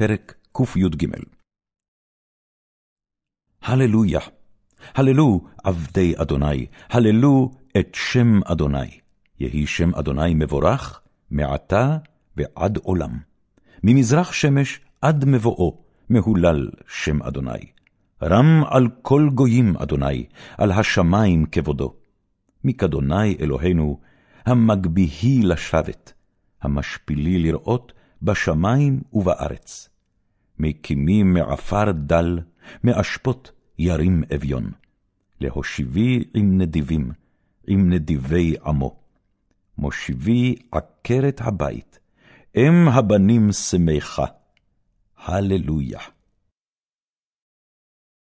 פרק קי"ג הללויה, הללו עבדי אדוני, הללו את שם אדוני. יהי שם אדוני מבורך, מעתה ועד עולם. ממזרח שמש עד מבואו, מהולל שם אדוני. רם על כל גויים אדוני, על השמיים כבודו. מכדוני אלוהינו, המגביהי לשבת, המשפילי לראות, בשמיים ובארץ. מקימים מעפר דל, מאשפות ירים אביון. להושיבי עם נדיבים, עם נדיבי עמו. מושיבי עקרת הבית, אם הבנים שמחה. הללויה.